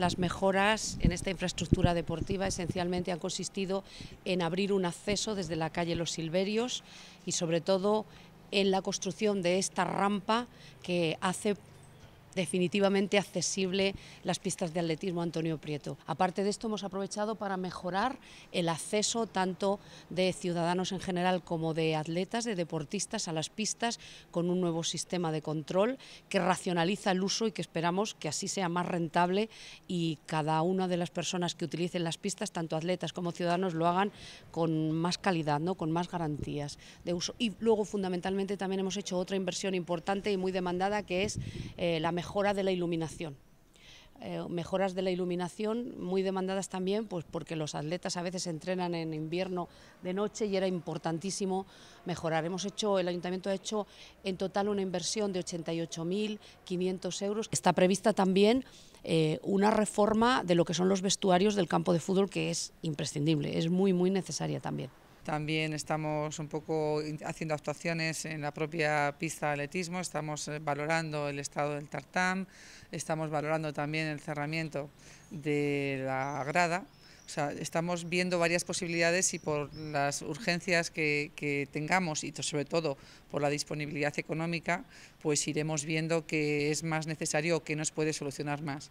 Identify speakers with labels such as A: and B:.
A: las mejoras en esta infraestructura deportiva esencialmente han consistido en abrir un acceso desde la calle Los Silverios y sobre todo en la construcción de esta rampa que hace definitivamente accesible las pistas de atletismo Antonio Prieto. Aparte de esto, hemos aprovechado para mejorar el acceso tanto de ciudadanos en general como de atletas, de deportistas a las pistas con un nuevo sistema de control que racionaliza el uso y que esperamos que así sea más rentable y cada una de las personas que utilicen las pistas, tanto atletas como ciudadanos, lo hagan con más calidad, ¿no? con más garantías de uso. Y luego, fundamentalmente, también hemos hecho otra inversión importante y muy demandada que es eh, la la mejora de la iluminación. Eh, mejoras de la iluminación muy demandadas también pues porque los atletas a veces entrenan en invierno de noche y era importantísimo mejorar. Hemos hecho, el ayuntamiento ha hecho en total una inversión de 88.500 euros. Está prevista también eh, una reforma de lo que son los vestuarios del campo de fútbol que es imprescindible, es muy muy necesaria también.
B: También estamos un poco haciendo actuaciones en la propia pista de atletismo, estamos eh, valorando el estado del tartán, estamos valorando también el cerramiento de la grada. O sea, estamos viendo varias posibilidades y por las urgencias que, tengamos y sobre todo por la disponibilidad económica, pues iremos viendo qué es más necesario o qué nos puede solucionar más.